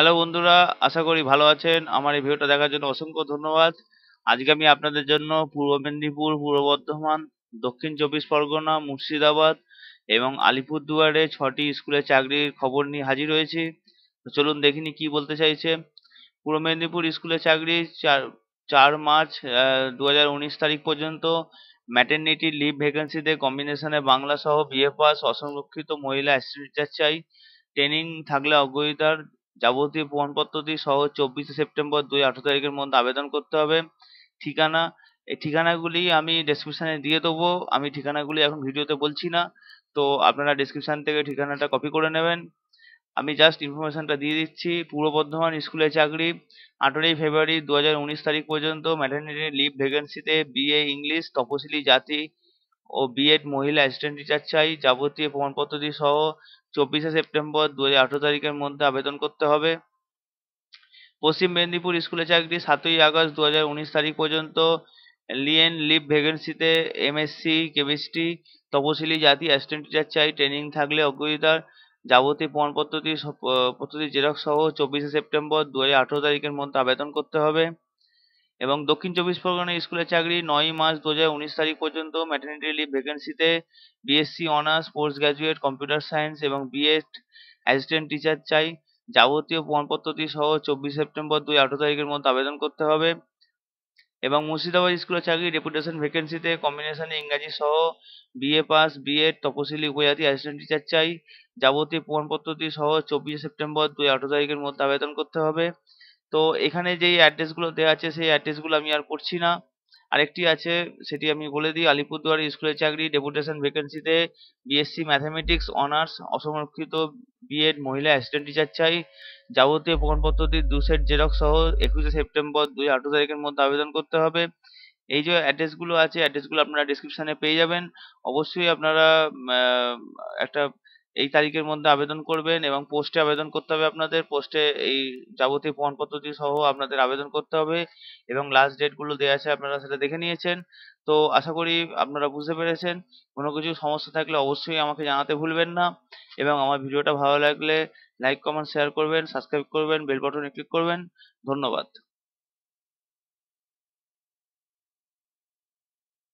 hello বন্ধুরা আশা করি ভালো আছেন আমার এই ভিডিওটা দেখার জন্য অসংখ্য ধন্যবাদ আজকে আমি আপনাদের জন্য পূর্ব মেদিনীপুর পূর্ব বর্ধমান দক্ষিণ চব্বিশ পরগনা মুর্শিদাবাদ এবং আলিপুরদুয়ারে ছটি স্কুলে চাকরির খবর নিয়ে হাজির হয়েছি চলুন দেখিনি কি বলতে চাইছে পূর্ব মেদিনীপুর স্কুলে চাকরি চার চার মার্চ দু তারিখ পর্যন্ত ম্যাটার্নিটি লিভ ভ্যাকেন্সিতে কম্বিনেশনে বাংলা সহ বিএ পাস অসংরক্ষিত মহিলা অ্যাসিস্ট্যান্ট চাই ট্রেনিং থাকলে অগ্রহিতার যাবতীয় প্রমাণপত্রটি সহ চব্বিশে সেপ্টেম্বর দুই আঠারো তারিখের মধ্যে আবেদন করতে হবে ঠিকানা এই ঠিকানাগুলি আমি ডেসক্রিপশানে দিয়ে দেবো আমি ঠিকানাগুলি এখন ভিডিওতে বলছি না তো আপনারা ডেসক্রিপশান থেকে ঠিকানাটা কপি করে নেবেন আমি জাস্ট ইনফরমেশানটা দিয়ে দিচ্ছি পূর্ব বর্ধমান স্কুলে চাকরি আঠেরোই ফেব্রুয়ারি দু তারিখ পর্যন্ত ম্যাটার্নিটি লিভ ভ্যাকেন্সিতে বিএ ইংলিশ তপশিলি জাতি ও বিএড মহিলা অ্যাসিস্ট্যান্ট টিচার চাই যাবতীয় প্রমাণপত্রটি সহ চব্বিশে সেপ্টেম্বর দু তারিখের মধ্যে আবেদন করতে হবে পশ্চিম মেদিনীপুর স্কুলে চাকরি সাতই আগস্ট দু তারিখ পর্যন্ত লিয়েন লিভ ভ্যাকেন্সিতে এমএসসি কেমিস্ট্রি তপশিলি জাতি অ্যাসিস্ট্যান্ট টিচার চাই ট্রেনিং থাকলে অগ্রগিতার যাবতীয় প্রমাণপত্রটি পদ্ধতি জেরক্স সহ চব্বিশে সেপ্টেম্বর দু তারিখের মধ্যে আবেদন করতে হবে এবং দক্ষিণ চব্বিশ পরগনা স্কুলের চাকরি নয় মার্চ দু তারিখ পর্যন্ত ম্যাটার্নিটি লিভ ভ্যাকেন্সিতে BSc honours post graduate computer science এবং বিএড অ্যাসিস্ট্যান্ট টিচার চাই যাবতীয় প্রমাণপত্রটি সহ চব্বিশ সেপ্টেম্বর দুই আঠারো তারিখের মধ্যে আবেদন করতে হবে এবং মুর্শিদাবাদ স্কুলের চাকরি রেপুটেশন ভ্যাকেন্সিতে কম্বিনেশনে ইংরাজি সহ বিএ পাস বিএড তপশিলি উপজাতি অ্যাসিস্ট্যান্ট টিচার চাই যাবতীয় প্রমাণপত্রটি সহ চব্বিশে সেপ্টেম্বর দুই আঠারো তারিখের মধ্যে আবেদন করতে হবে তো এখানে যেই অ্যাড্রেসগুলো দেওয়া আছে সেই অ্যাড্রেসগুলো আমি আর করছি না আরেকটি আছে সেটি আমি বলে দিই আলিপুরদুয়ার স্কুলের চাকরি ডেপুটেশন ভ্যাকেন্সিতে বিএসসি ম্যাথামেটিক্স অনার্স অসংরক্ষিত বিএড মহিলা অ্যাসিস্ট্যান্ট টিচার চাই যাবতীয় প্রমাণপত্রটি দু সেট জেরক্স সহ একুশে সেপ্টেম্বর দুই আঠারো তারিখের মধ্যে আবেদন করতে হবে এই যে অ্যাড্রেসগুলো আছে অ্যাড্রেসগুলো আপনারা ডিসক্রিপশানে পেয়ে যাবেন অবশ্যই আপনারা একটা এই তারিখের মধ্যে আবেদন করবেন এবং পোস্টে আবেদন করতে হবে আপনাদের পোস্টে এই যাবতীয় প্রমাণপত্রটি সহ আপনাদের আবেদন করতে হবে এবং লাস্ট ডেটগুলো দেওয়া আছে আপনারা সেটা দেখে নিয়েছেন তো আশা করি আপনারা বুঝতে পেরেছেন কোনো কিছু সমস্যা থাকলে অবশ্যই আমাকে জানাতে ভুলবেন না এবং আমার ভিডিওটা ভালো লাগলে লাইক কমেন্ট শেয়ার করবেন সাবস্ক্রাইব করবেন বেল বাটনে ক্লিক করবেন ধন্যবাদ